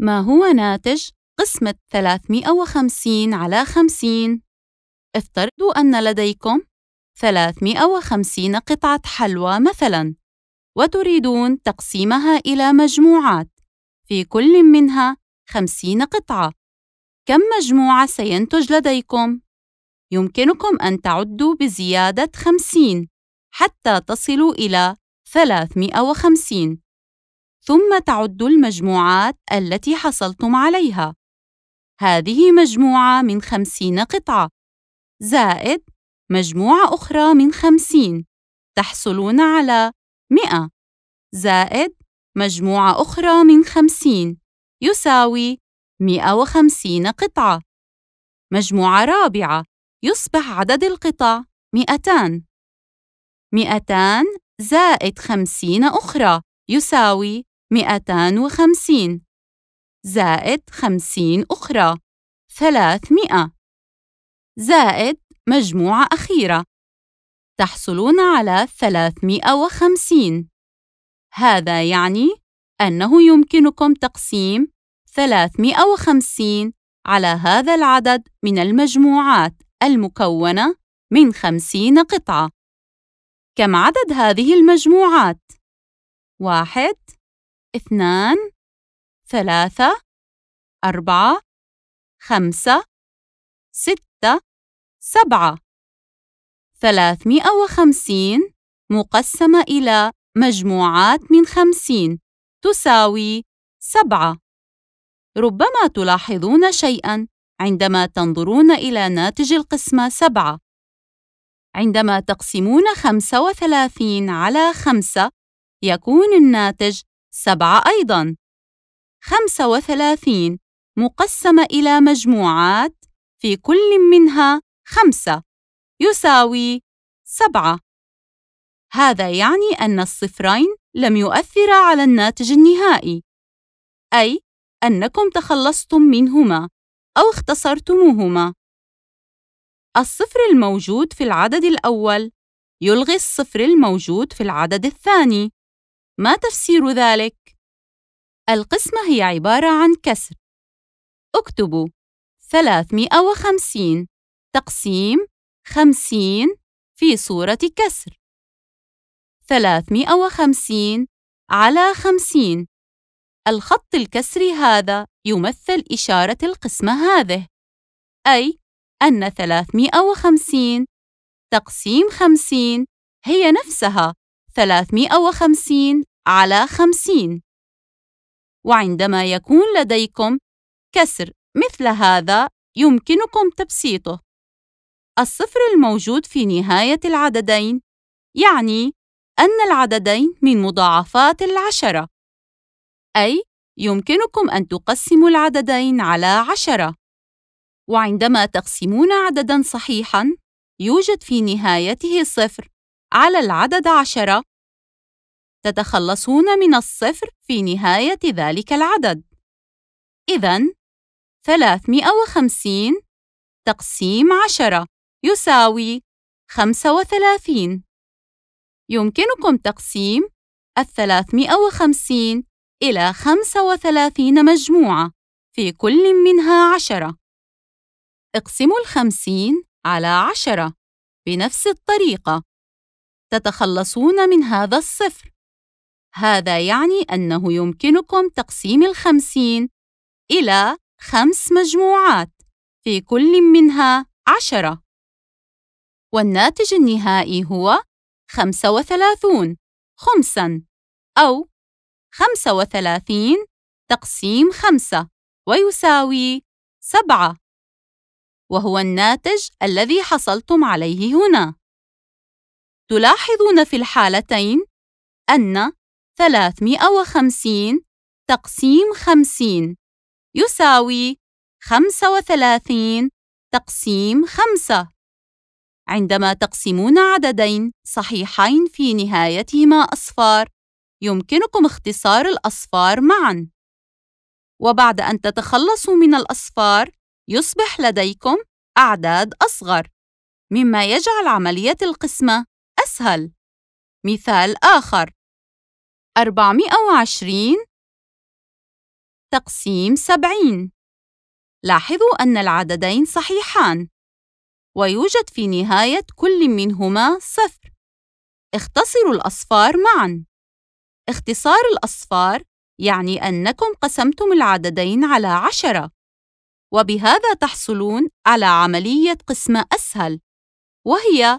ما هو ناتج قسمة 350 على 50 افترضوا أن لديكم 350 قطعة حلوى مثلاً وتريدون تقسيمها إلى مجموعات في كل منها 50 قطعة كم مجموعة سينتج لديكم؟ يمكنكم أن تعدوا بزيادة 50 حتى تصلوا إلى 350 ثم تعد المجموعات التي حصلتم عليها هذه مجموعة من خمسين قطعة زائد مجموعة أخرى من خمسين تحصلون على مئة زائد مجموعة أخرى من خمسين يساوي مئة وخمسين قطعة مجموعة رابعة يصبح عدد القطع مئتان مئتان زائد خمسين أخرى يساوي مئتان وخمسين زائد خمسين أخرى 300 زائد مجموعة أخيرة تحصلون على 350 وخمسين هذا يعني أنه يمكنكم تقسيم 350 على هذا العدد من المجموعات المكونة من 50 قطعة. كم عدد هذه المجموعات؟ واحد اثنان ثلاثة أربعة خمسة ستة سبعة ثلاثمائة وخمسين مقسمة إلى مجموعات من خمسين تساوي سبعة ربما تلاحظون شيئاً عندما تنظرون إلى ناتج القسمة سبعة عندما تقسمون خمسة وثلاثين على خمسة يكون الناتج سبعة أيضاً. خمسة وثلاثين مقسمة إلى مجموعات في كل منها خمسة يساوي سبعة. هذا يعني أن الصفرين لم يؤثرا على الناتج النهائي، أي أنكم تخلصتم منهما أو اختصرتموهما. الصفر الموجود في العدد الأول يلغي الصفر الموجود في العدد الثاني. ما تفسير ذلك؟ القسمة هي عبارة عن كسر اكتبوا 350 تقسيم 50 في صورة كسر 350 على 50 الخط الكسري هذا يمثل إشارة القسمة هذه أي أن 350 تقسيم 50 هي نفسها 350 على 50 وعندما يكون لديكم كسر مثل هذا يمكنكم تبسيطه الصفر الموجود في نهاية العددين يعني أن العددين من مضاعفات العشرة أي يمكنكم أن تقسموا العددين على عشرة وعندما تقسمون عدداً صحيحاً يوجد في نهايته صفر على العدد عشرة تتخلصون من الصفر في نهاية ذلك العدد إذا 350 تقسيم 10 يساوي 35 يمكنكم تقسيم ال 350 إلى 35 مجموعة في كل منها عشرة اقسموا الخمسين على عشرة بنفس الطريقة تتخلصون من هذا الصفر هذا يعني أنه يمكنكم تقسيم الخمسين إلى خمس مجموعات في كل منها عشرة والناتج النهائي هو خمسة وثلاثون خمساً أو خمسة وثلاثين تقسيم خمسة ويساوي سبعة وهو الناتج الذي حصلتم عليه هنا تلاحظون في الحالتين أن 350 تقسيم 50 يساوي 35 تقسيم 5 عندما تقسمون عددين صحيحين في نهايتهما أصفار يمكنكم اختصار الأصفار معاً وبعد أن تتخلصوا من الأصفار يصبح لديكم أعداد أصغر مما يجعل عملية القسمة أسهل مثال آخر 420 تقسيم 70 لاحظوا أن العددين صحيحان ويوجد في نهاية كل منهما صفر اختصروا الأصفار معاً اختصار الأصفار يعني أنكم قسمتم العددين على عشرة وبهذا تحصلون على عملية قسمة أسهل وهي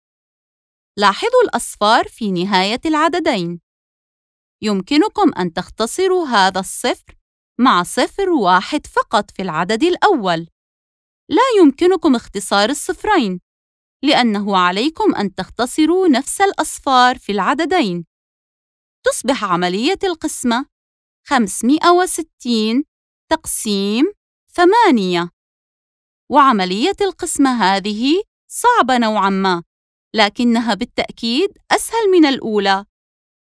لاحظوا الأصفار في نهاية العددين. يمكنكم أن تختصروا هذا الصفر مع صفر واحد فقط في العدد الأول. لا يمكنكم اختصار الصفرين، لأنه عليكم أن تختصروا نفس الأصفار في العددين. تصبح عملية القسمة 560 تقسيم 8 وعملية القسمة هذه صعبة نوعاً ما لكنها بالتأكيد أسهل من الأولى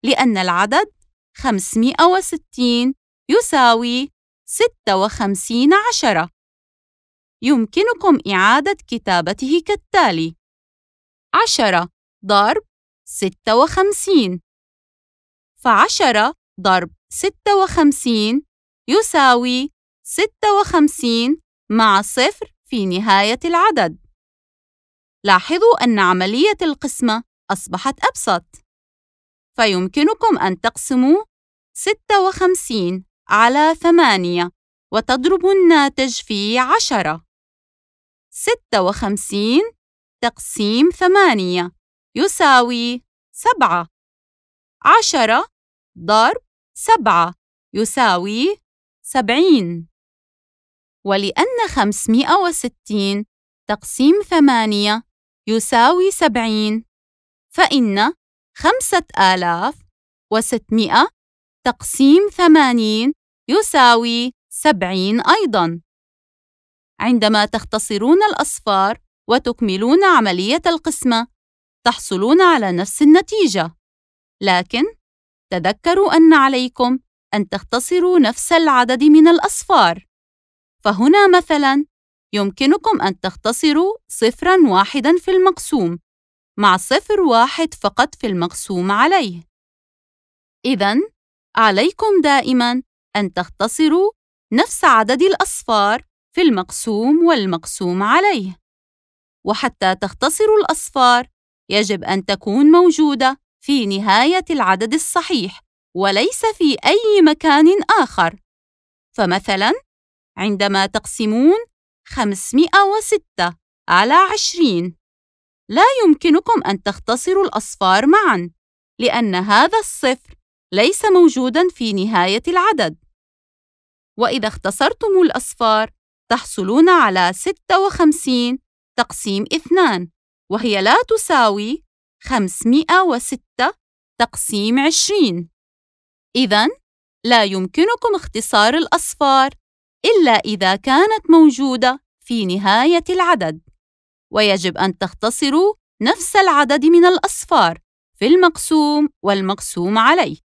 لأن العدد 560 يساوي 56 عشرة يمكنكم إعادة كتابته كالتالي 10 ضرب 56 ف10 ضرب 56 يساوي 56 مع صفر في نهاية العدد لاحظوا أن عملية القسمة أصبحت أبسط فيمكنكم أن تقسموا 56 على 8 وتضربوا الناتج في 10 56 تقسيم 8 يساوي 7 10 ضرب 7 يساوي 70 ولأن 560 تقسيم 8 يساوي سبعين فإن خمسة آلاف وستمائة تقسيم ثمانين يساوي سبعين أيضاً عندما تختصرون الأصفار وتكملون عملية القسمة تحصلون على نفس النتيجة لكن تذكروا أن عليكم أن تختصروا نفس العدد من الأصفار فهنا مثلاً يمكنكم أن تختصروا صفرًا واحدًا في المقسوم مع صفر واحد فقط في المقسوم عليه. إذًا، عليكم دائمًا أن تختصروا نفس عدد الأصفار في المقسوم والمقسوم عليه. وحتى تختصروا الأصفار، يجب أن تكون موجودة في نهاية العدد الصحيح وليس في أي مكان آخر. فمثلاً، عندما تقسمون 506 وستة على عشرين لا يمكنكم أن تختصروا الأصفار معاً لأن هذا الصفر ليس موجوداً في نهاية العدد وإذا اختصرتم الأصفار تحصلون على 56 تقسيم 2 وهي لا تساوي 506 تقسيم 20 إذاً لا يمكنكم اختصار الأصفار إلا إذا كانت موجودة في نهاية العدد ويجب أن تختصروا نفس العدد من الأصفار في المقسوم والمقسوم عليه